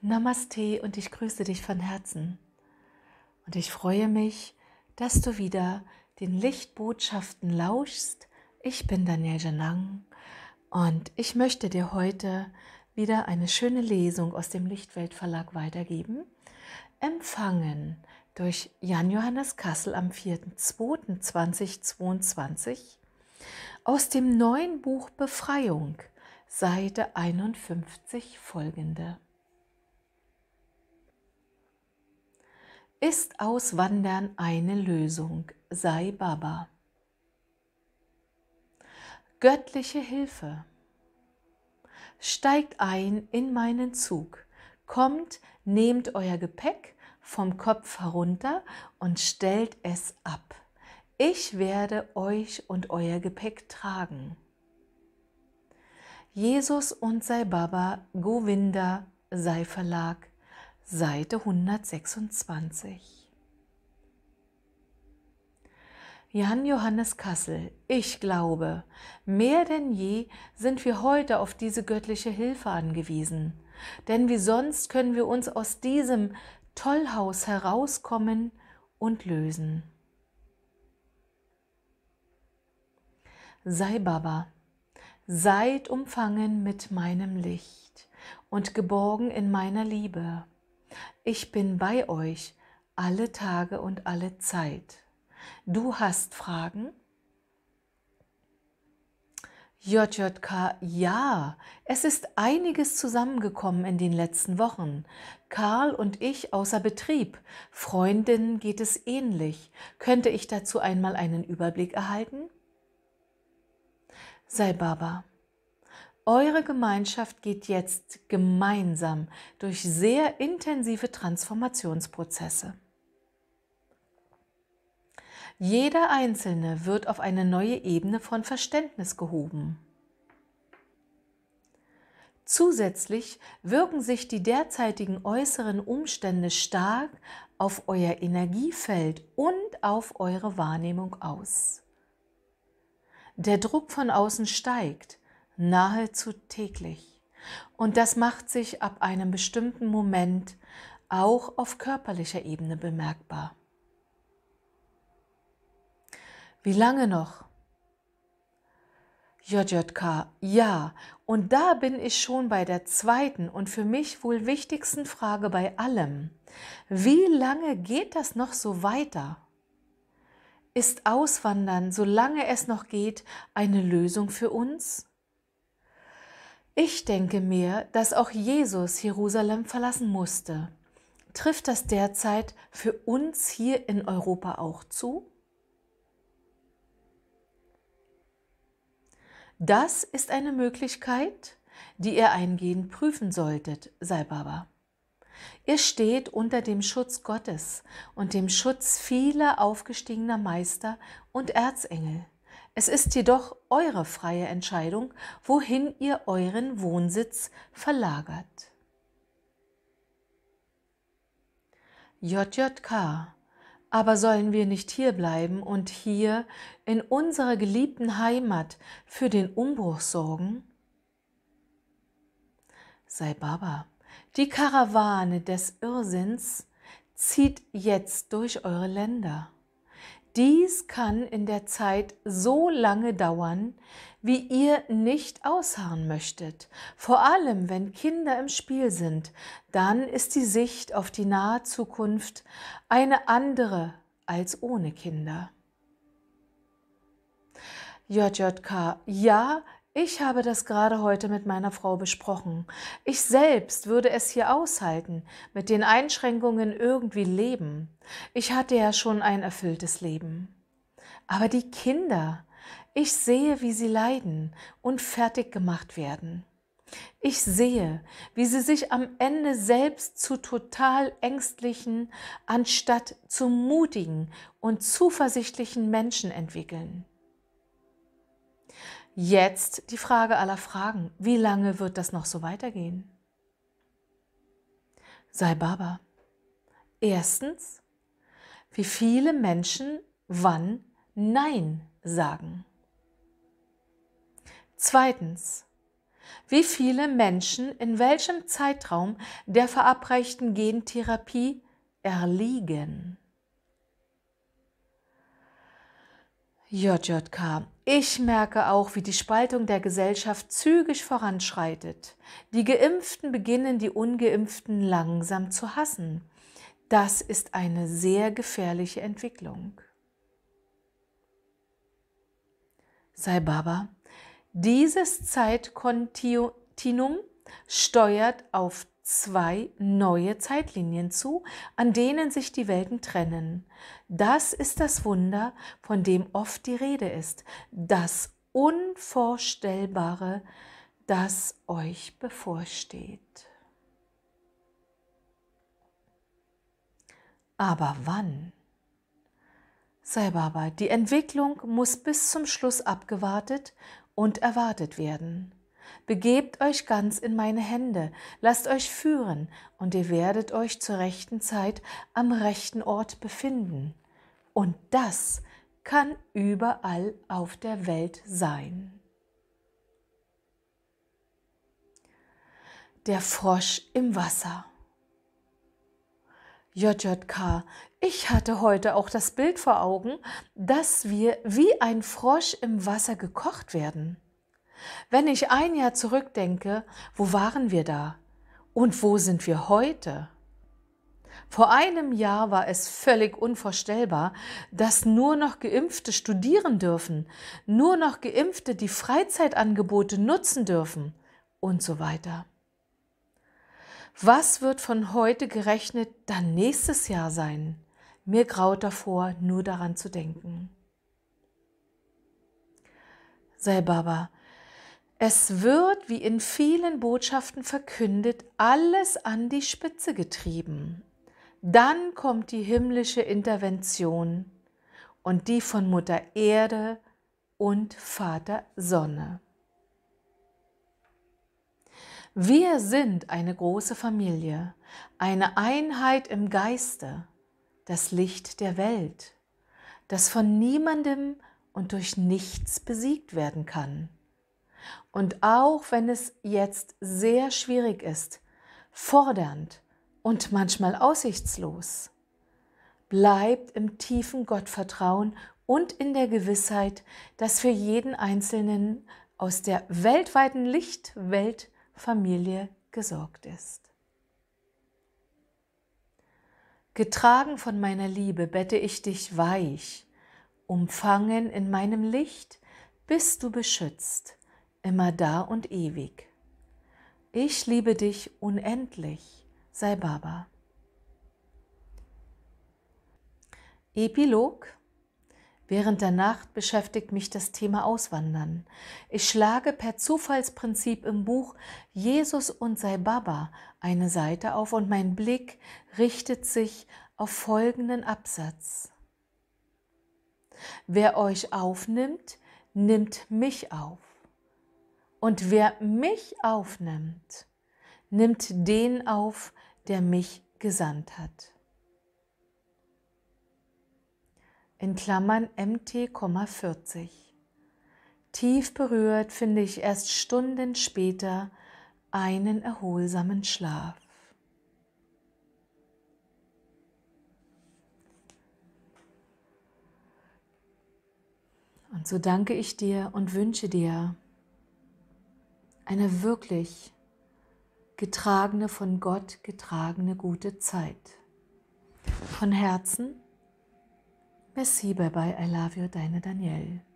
Namaste und ich grüße dich von Herzen. Und ich freue mich, dass du wieder den Lichtbotschaften lauschst. Ich bin Daniel Janang und ich möchte dir heute wieder eine schöne Lesung aus dem Lichtweltverlag weitergeben. Empfangen durch Jan Johannes Kassel am 4.2.2022 aus dem neuen Buch Befreiung, Seite 51 folgende. Ist Auswandern eine Lösung, sei Baba. Göttliche Hilfe. Steigt ein in meinen Zug, kommt, nehmt euer Gepäck vom Kopf herunter und stellt es ab. Ich werde euch und euer Gepäck tragen. Jesus und sei Baba, Govinda, sei Verlag, Seite 126. Jan Johannes Kassel, ich glaube, mehr denn je sind wir heute auf diese göttliche Hilfe angewiesen, denn wie sonst können wir uns aus diesem Tollhaus herauskommen und lösen. Sei Baba, seid umfangen mit meinem Licht und geborgen in meiner Liebe ich bin bei euch alle Tage und alle Zeit. Du hast Fragen? JJK, ja, es ist einiges zusammengekommen in den letzten Wochen. Karl und ich außer Betrieb. Freundinnen geht es ähnlich. Könnte ich dazu einmal einen Überblick erhalten? Sei Baba, eure Gemeinschaft geht jetzt gemeinsam durch sehr intensive Transformationsprozesse. Jeder Einzelne wird auf eine neue Ebene von Verständnis gehoben. Zusätzlich wirken sich die derzeitigen äußeren Umstände stark auf euer Energiefeld und auf eure Wahrnehmung aus. Der Druck von außen steigt, nahezu täglich. Und das macht sich ab einem bestimmten Moment auch auf körperlicher Ebene bemerkbar. Wie lange noch? JJK, ja, und da bin ich schon bei der zweiten und für mich wohl wichtigsten Frage bei allem. Wie lange geht das noch so weiter? Ist Auswandern, solange es noch geht, eine Lösung für uns? Ich denke mir, dass auch Jesus Jerusalem verlassen musste. Trifft das derzeit für uns hier in Europa auch zu? Das ist eine Möglichkeit, die ihr eingehend prüfen solltet, sei Baba. Ihr steht unter dem Schutz Gottes und dem Schutz vieler aufgestiegener Meister und Erzengel. Es ist jedoch eure freie Entscheidung, wohin ihr euren Wohnsitz verlagert. JJK. Aber sollen wir nicht hier bleiben und hier in unserer geliebten Heimat für den Umbruch sorgen? Sei Baba, die Karawane des Irrsinns zieht jetzt durch eure Länder. Dies kann in der Zeit so lange dauern, wie ihr nicht ausharren möchtet. Vor allem, wenn Kinder im Spiel sind, dann ist die Sicht auf die nahe Zukunft eine andere als ohne Kinder. JJK, ja, ich habe das gerade heute mit meiner Frau besprochen. Ich selbst würde es hier aushalten, mit den Einschränkungen irgendwie leben. Ich hatte ja schon ein erfülltes Leben. Aber die Kinder, ich sehe, wie sie leiden und fertig gemacht werden. Ich sehe, wie sie sich am Ende selbst zu total ängstlichen, anstatt zu mutigen und zuversichtlichen Menschen entwickeln. Jetzt die Frage aller Fragen. Wie lange wird das noch so weitergehen? Sei Baba. Erstens, wie viele Menschen wann Nein sagen. Zweitens, wie viele Menschen in welchem Zeitraum der verabreichten Gentherapie erliegen. JJK. Ich merke auch, wie die Spaltung der Gesellschaft zügig voranschreitet. Die Geimpften beginnen die Ungeimpften langsam zu hassen. Das ist eine sehr gefährliche Entwicklung. Sai Baba, dieses Zeitkontinuum steuert auf zwei neue Zeitlinien zu, an denen sich die Welten trennen. Das ist das Wunder, von dem oft die Rede ist, das Unvorstellbare, das euch bevorsteht. Aber wann? Sei Baba, die Entwicklung muss bis zum Schluss abgewartet und erwartet werden. Begebt euch ganz in meine Hände, lasst euch führen, und ihr werdet euch zur rechten Zeit am rechten Ort befinden. Und das kann überall auf der Welt sein. Der Frosch im Wasser. JJK, ich hatte heute auch das Bild vor Augen, dass wir wie ein Frosch im Wasser gekocht werden. Wenn ich ein Jahr zurückdenke, wo waren wir da? Und wo sind wir heute? Vor einem Jahr war es völlig unvorstellbar, dass nur noch Geimpfte studieren dürfen, nur noch Geimpfte die Freizeitangebote nutzen dürfen und so weiter. Was wird von heute gerechnet dann nächstes Jahr sein? Mir graut davor, nur daran zu denken. Sei Baba, es wird, wie in vielen Botschaften verkündet, alles an die Spitze getrieben. Dann kommt die himmlische Intervention und die von Mutter Erde und Vater Sonne. Wir sind eine große Familie, eine Einheit im Geiste, das Licht der Welt, das von niemandem und durch nichts besiegt werden kann. Und auch wenn es jetzt sehr schwierig ist, fordernd und manchmal aussichtslos, bleibt im tiefen Gottvertrauen und in der Gewissheit, dass für jeden Einzelnen aus der weltweiten Lichtweltfamilie gesorgt ist. Getragen von meiner Liebe bette ich dich weich, umfangen in meinem Licht, bist du beschützt immer da und ewig. Ich liebe dich unendlich, sei Baba. Epilog Während der Nacht beschäftigt mich das Thema Auswandern. Ich schlage per Zufallsprinzip im Buch Jesus und sei Baba eine Seite auf und mein Blick richtet sich auf folgenden Absatz. Wer euch aufnimmt, nimmt mich auf. Und wer mich aufnimmt, nimmt den auf, der mich gesandt hat. In Klammern MT,40. Tief berührt finde ich erst Stunden später einen erholsamen Schlaf. Und so danke ich dir und wünsche dir, eine wirklich getragene, von Gott getragene gute Zeit. Von Herzen, merci, bye bye, I love you, deine Danielle.